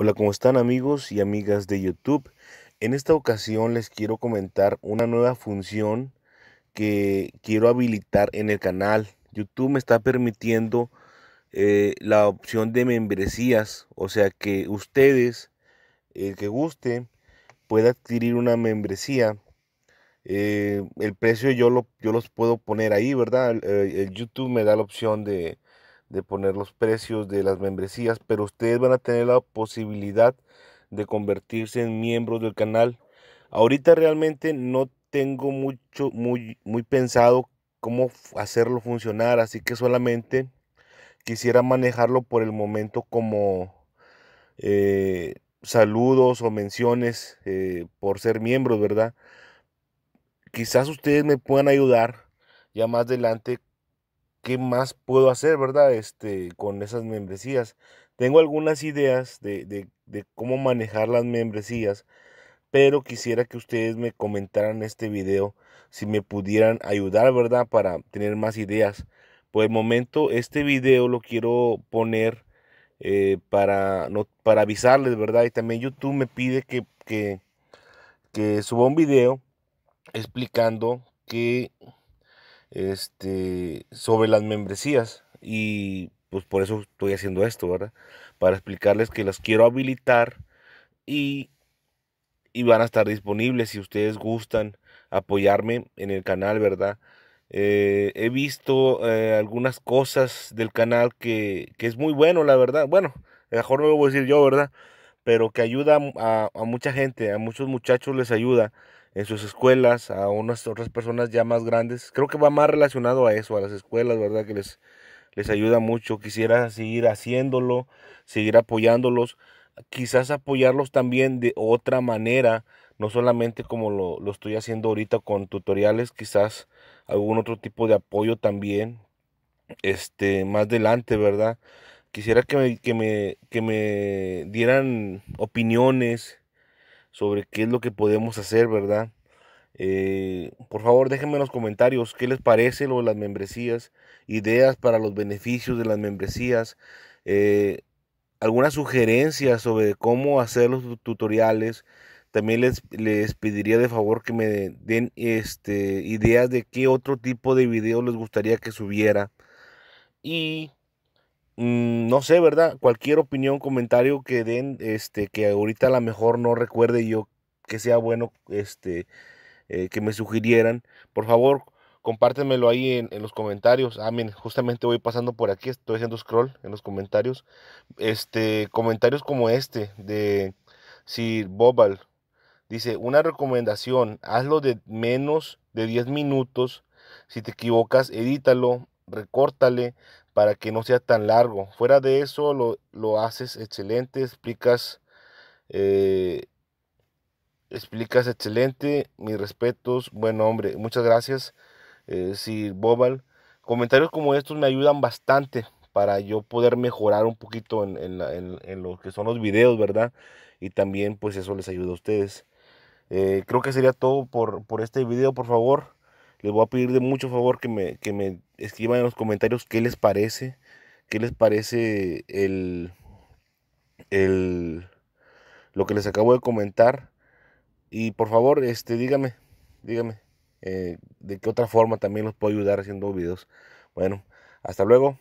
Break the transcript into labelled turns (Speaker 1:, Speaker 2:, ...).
Speaker 1: Hola, ¿cómo están amigos y amigas de YouTube? En esta ocasión les quiero comentar una nueva función que quiero habilitar en el canal. YouTube me está permitiendo eh, la opción de membresías, o sea que ustedes, el que guste, pueda adquirir una membresía. Eh, el precio yo, lo, yo los puedo poner ahí, ¿verdad? el eh, YouTube me da la opción de, de poner los precios de las membresías, pero ustedes van a tener la posibilidad de convertirse en miembros del canal. Ahorita realmente no tengo mucho, muy, muy pensado cómo hacerlo funcionar, así que solamente quisiera manejarlo por el momento como eh, saludos o menciones eh, por ser miembros, ¿verdad? Quizás ustedes me puedan ayudar ya más adelante qué más puedo hacer, ¿verdad? Este, con esas membresías. Tengo algunas ideas de, cómo manejar las membresías, pero quisiera que ustedes me comentaran este video si me pudieran ayudar, ¿verdad? Para tener más ideas. Por el momento, este video lo quiero poner eh, para, no, para avisarles, ¿verdad? Y también YouTube me pide que, que, suba un video explicando que este, sobre las membresías y pues por eso estoy haciendo esto, ¿verdad? Para explicarles que las quiero habilitar y, y van a estar disponibles si ustedes gustan apoyarme en el canal, ¿verdad? Eh, he visto eh, algunas cosas del canal que, que, es muy bueno, la verdad. Bueno, mejor no lo voy a decir yo, ¿verdad? Pero que ayuda a, a mucha gente, a muchos muchachos les ayuda en sus escuelas, a unas otras personas ya más grandes. Creo que va más relacionado a eso, a las escuelas, ¿verdad? Que les, les ayuda mucho. Quisiera seguir haciéndolo, seguir apoyándolos, quizás apoyarlos también de otra manera, no solamente como lo, estoy haciendo ahorita con tutoriales, quizás algún otro tipo de apoyo también, este, más adelante, ¿verdad? Quisiera que me, que me, que me dieran opiniones, sobre qué es lo que podemos hacer, ¿verdad? Eh, por favor, déjenme en los comentarios qué les parece lo de las membresías, ideas para los beneficios de las membresías, eh, algunas sugerencias sobre cómo hacer los tutoriales. También les, pediría de favor que me den este, ideas de qué otro tipo de video les gustaría que subiera. Y Mm, no sé, ¿verdad? Cualquier opinión, comentario que den, este, que ahorita a lo mejor no recuerde yo que sea bueno, este, eh, que me sugirieran, por favor, compártemelo ahí en, los comentarios. Ah, justamente voy pasando por aquí, estoy haciendo scroll en los comentarios. Este, comentarios como este de Sir Bobal. Dice, una recomendación, hazlo de menos de 10 minutos. Si te equivocas, edítalo recórtale para que no sea tan largo. Fuera de eso lo, haces excelente, explicas, eh, explicas excelente. Mis respetos, buen hombre. Muchas gracias, eh, Bobal. Comentarios como estos me ayudan bastante para yo poder mejorar un poquito en, lo que son los videos, ¿verdad? Y también pues eso les ayuda a ustedes. Eh, creo que sería todo por, por este video, por favor. Les voy a pedir de mucho favor que me, escriban en los comentarios qué les parece, qué les parece el, lo que les acabo de comentar. Y por favor, este, dígame, dígame eh, de qué otra forma también los puedo ayudar haciendo videos. Bueno, hasta luego.